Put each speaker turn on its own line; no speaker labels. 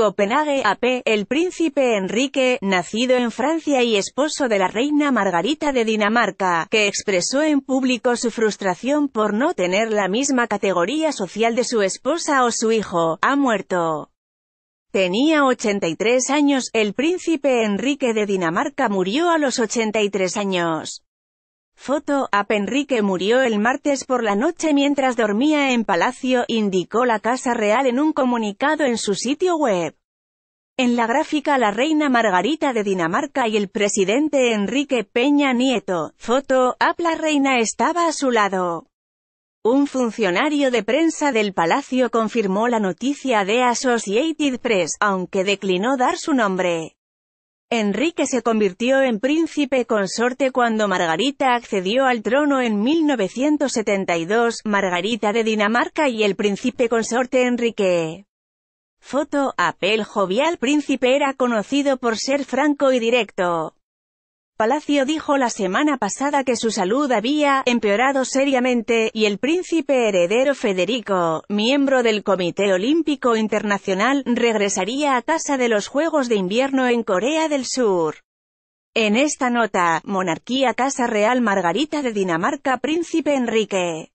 Copenhague, AP, el príncipe Enrique, nacido en Francia y esposo de la reina Margarita de Dinamarca, que expresó en público su frustración por no tener la misma categoría social de su esposa o su hijo, ha muerto. Tenía 83 años, el príncipe Enrique de Dinamarca murió a los 83 años. Foto, Ap Enrique murió el martes por la noche mientras dormía en palacio, indicó la Casa Real en un comunicado en su sitio web. En la gráfica la reina Margarita de Dinamarca y el presidente Enrique Peña Nieto, foto, apla la reina estaba a su lado. Un funcionario de prensa del palacio confirmó la noticia de Associated Press, aunque declinó dar su nombre. Enrique se convirtió en príncipe consorte cuando Margarita accedió al trono en 1972, Margarita de Dinamarca y el príncipe consorte Enrique. Foto, Apel jovial príncipe era conocido por ser franco y directo. Palacio dijo la semana pasada que su salud había empeorado seriamente, y el príncipe heredero Federico, miembro del Comité Olímpico Internacional, regresaría a casa de los Juegos de Invierno en Corea del Sur. En esta nota, Monarquía Casa Real Margarita de Dinamarca Príncipe Enrique